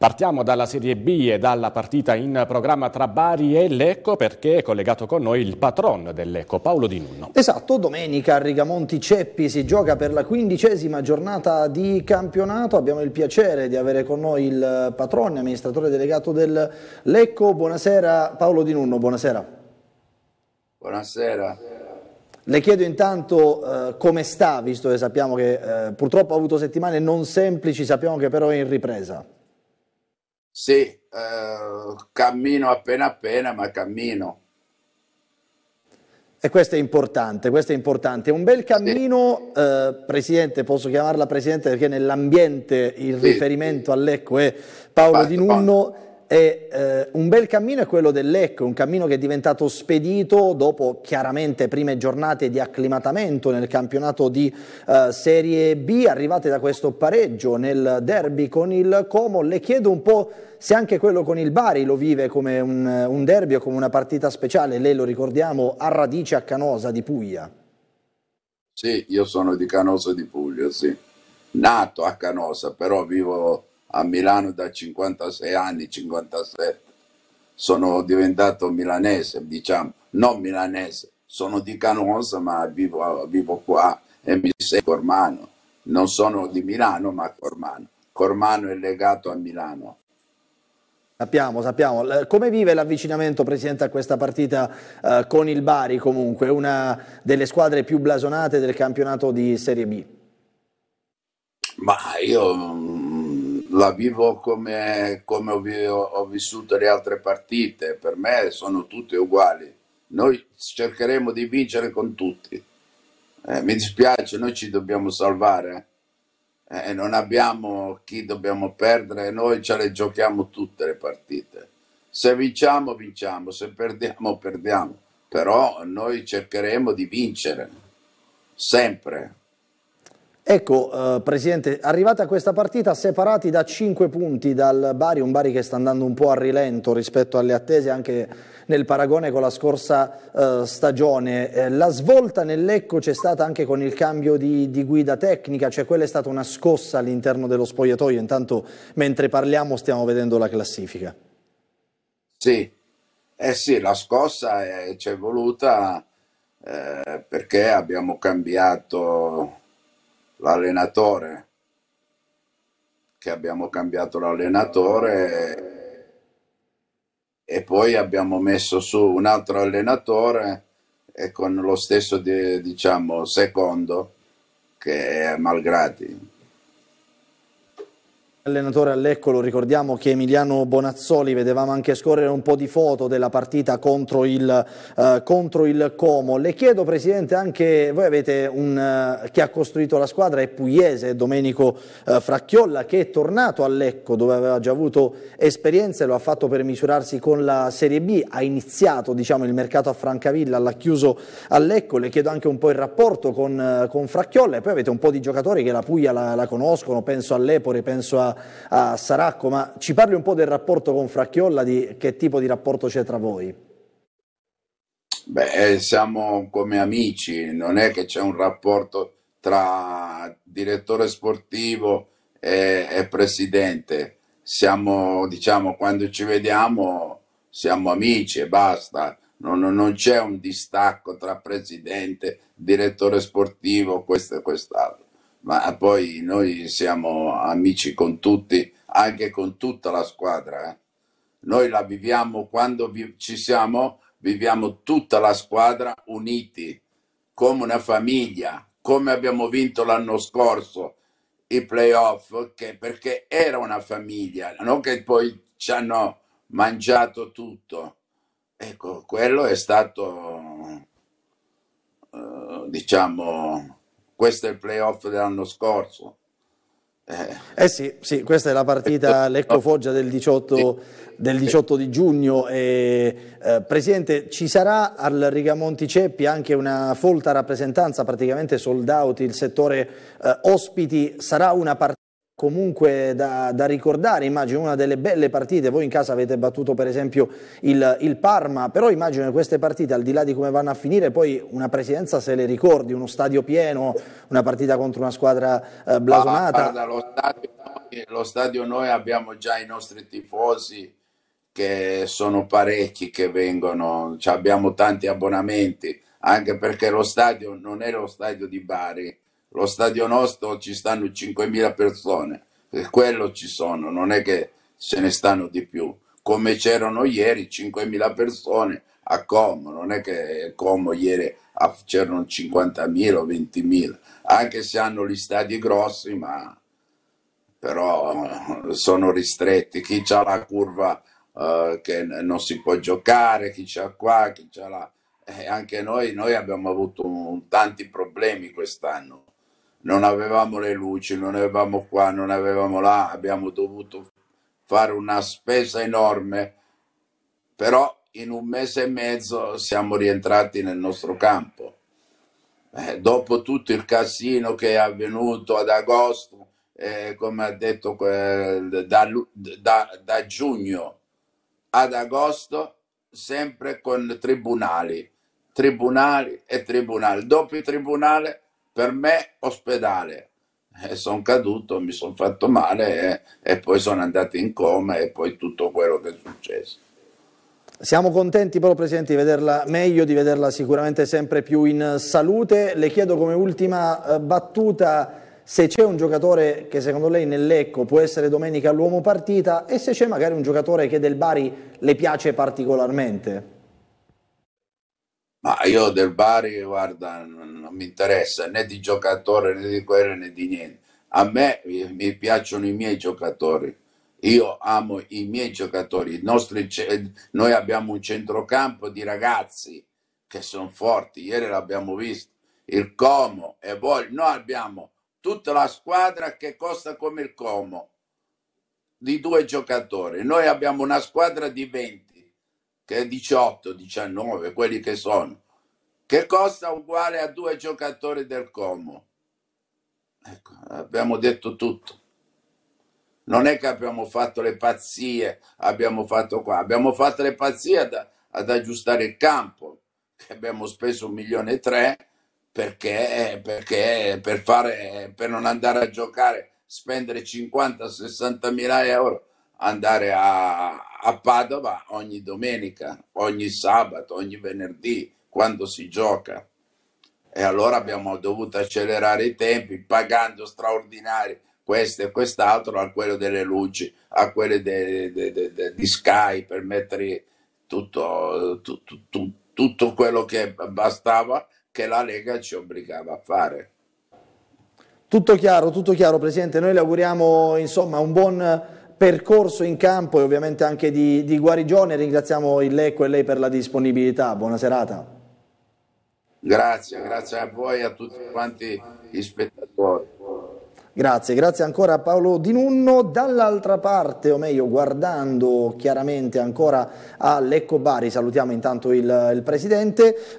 Partiamo dalla Serie B e dalla partita in programma tra Bari e Lecco perché è collegato con noi il patron dell'Ecco, Paolo Di Nunno. Esatto, domenica a Rigamonti Ceppi si gioca per la quindicesima giornata di campionato. Abbiamo il piacere di avere con noi il patrone, amministratore delegato del Lecco. Buonasera Paolo Di Nunno, buonasera. Buonasera. Le chiedo intanto eh, come sta, visto che sappiamo che eh, purtroppo ha avuto settimane non semplici, sappiamo che però è in ripresa. Sì, eh, cammino appena appena, ma cammino. E questo è importante, questo è importante. Un bel cammino, eh, Presidente, posso chiamarla Presidente perché nell'ambiente il sì, riferimento sì. all'Ecco è Paolo Fatto, Di Nunno. Buono e, eh, un bel cammino è quello del Lecco, un cammino che è diventato spedito dopo chiaramente prime giornate di acclimatamento nel campionato di eh, Serie B, arrivate da questo pareggio nel derby con il Como. Le chiedo un po' se anche quello con il Bari lo vive come un, un derby o come una partita speciale. Lei lo ricordiamo a radice a Canosa di Puglia. Sì, io sono di Canosa di Puglia, sì. Nato a Canosa, però vivo a Milano da 56 anni, 57. Sono diventato milanese, diciamo, non milanese, sono di Canosa ma vivo, vivo qua e mi sei cormano. Non sono di Milano ma cormano. Cormano è legato a Milano. Sappiamo, sappiamo. Come vive l'avvicinamento, Presidente, a questa partita eh, con il Bari comunque, una delle squadre più blasonate del campionato di Serie B? Ma io la vivo come, come ho, ho, vissuto le altre partite, per me sono tutte uguali. Noi cercheremo di vincere con tutti. Eh, mi dispiace, noi ci dobbiamo salvare. Eh, non abbiamo chi dobbiamo perdere, noi ce le giochiamo tutte le partite. Se vinciamo, vinciamo, se perdiamo, perdiamo. Però noi cercheremo di vincere, sempre. Ecco, eh, Presidente, arrivata a questa partita separati da 5 punti dal Bari, un Bari che sta andando un po' a rilento rispetto alle attese anche nel paragone con la scorsa eh, stagione. Eh, la svolta nell'Ecco c'è stata anche con il cambio di, di, guida tecnica, cioè quella è stata una scossa all'interno dello spogliatoio, intanto mentre parliamo stiamo vedendo la classifica. Sì, eh sì la scossa c'è è voluta eh, perché abbiamo cambiato l'allenatore che abbiamo cambiato l'allenatore e poi abbiamo messo su un altro allenatore e con lo stesso diciamo secondo che è Malgrati Allenatore all'Ecco, lo ricordiamo che Emiliano Bonazzoli, vedevamo anche scorrere un po' di foto della partita contro il, eh, contro il Como. Le chiedo Presidente, anche voi avete un, eh, chi ha costruito la squadra è Pugliese, Domenico eh, Fracchiolla, che è tornato all'Ecco dove aveva già avuto esperienze, lo ha fatto per misurarsi con la Serie B, ha iniziato diciamo, il mercato a Francavilla, l'ha chiuso all'Ecco, le chiedo anche un po' il rapporto con, eh, con Fracchiolla e poi avete un po' di giocatori che la Puglia la, la conoscono, penso all'Epore, penso a a, Saracco, ma ci parli un po' del rapporto con Fracchiolla, di che tipo di rapporto c'è tra voi? Beh, siamo come amici, non è che c'è un rapporto tra direttore sportivo e, e presidente, siamo, diciamo, quando ci vediamo siamo amici e basta, non, non c'è un distacco tra presidente, direttore sportivo, questo e quest'altro ma poi noi siamo amici con tutti, anche con tutta la squadra. Eh. Noi la viviamo quando vi, ci siamo, viviamo tutta la squadra uniti, come una famiglia, come abbiamo vinto l'anno scorso i playoff, che, perché era una famiglia, non che poi ci hanno mangiato tutto. Ecco, quello è stato, eh, diciamo, questo è il playoff dell'anno scorso. Eh, eh sì, sì, questa è la partita eh, Lecco-Foggia del 18, del 18 di giugno. E, eh, Presidente, ci sarà al Rigamonti Ceppi anche una folta rappresentanza, praticamente sold out, il settore eh, ospiti sarà una partita comunque da, da, ricordare, immagino una delle belle partite, voi in casa avete battuto per esempio il, il, Parma, però immagino che queste partite al di là di come vanno a finire poi una presidenza se le ricordi, uno stadio pieno, una partita contro una squadra eh, blasonata. Ah, guarda, lo, stadio, lo stadio noi abbiamo già i nostri tifosi che sono parecchi che vengono, cioè abbiamo tanti abbonamenti, anche perché lo stadio non è lo stadio di Bari, lo stadio nostro ci stanno 5.000 persone, per quello ci sono, non è che se ne stanno di più. Come c'erano ieri 5.000 persone a Como, non è che Como ieri c'erano 50.000 o 20.000, anche se hanno gli stadi grossi, ma però eh, sono ristretti. Chi ha la curva eh, che non si può giocare, chi c'ha qua, chi c'ha là. Eh, anche noi, noi abbiamo avuto un, tanti problemi quest'anno non avevamo le luci, non avevamo qua, non avevamo là, abbiamo dovuto fare una spesa enorme, però in un mese e mezzo siamo rientrati nel nostro campo. Eh, dopo tutto il casino che è avvenuto ad agosto, eh, come ha detto eh, da, da, da giugno ad agosto, sempre con tribunali, tribunali e tribunali. Dopo il tribunale per me ospedale. E eh, sono caduto, mi sono fatto male e, eh, e poi sono andato in coma e poi tutto quello che è successo. Siamo contenti però Presidente di vederla meglio, di vederla sicuramente sempre più in salute. Le chiedo come ultima eh, battuta se c'è un giocatore che secondo lei nell'Ecco può essere domenica l'uomo partita e se c'è magari un giocatore che del Bari le piace particolarmente. Ma io del Bari, guarda, non, non mi interessa né di giocatore né di quello né di niente. A me mi piacciono i miei giocatori. Io amo i miei giocatori. Nostri, noi abbiamo un centrocampo di ragazzi che sono forti. Ieri l'abbiamo visto. Il Como e voi. Noi abbiamo tutta la squadra che costa come il Como di due giocatori. Noi abbiamo una squadra di 20 che è 18, 19, quelli che sono, che costa uguale a due giocatori del Como. Ecco, abbiamo detto tutto. Non è che abbiamo fatto le pazzie, abbiamo fatto qua, abbiamo fatto le pazzie ad, ad aggiustare il campo, che abbiamo speso un milione e tre perché, perché per, fare, per non andare a giocare, spendere 50-60 mila euro, andare a, a Padova ogni domenica, ogni sabato, ogni venerdì, quando si gioca. E allora abbiamo dovuto accelerare i tempi pagando straordinari questo e quest'altro a quello delle luci, a quelle de, de, de, di Sky per mettere tutto, tu, tu, tutto quello che bastava che la Lega ci obbligava a fare. Tutto chiaro, tutto chiaro Presidente, noi le auguriamo insomma un buon percorso in campo e ovviamente anche di, di guarigione. Ringraziamo il Lecco e lei per la disponibilità. Buona serata. Grazie, grazie a voi e a tutti quanti gli spettatori. Grazie, grazie ancora a Paolo Di Nunno. Dall'altra parte, o meglio, guardando chiaramente ancora a Lecco Bari, salutiamo intanto il, il presidente.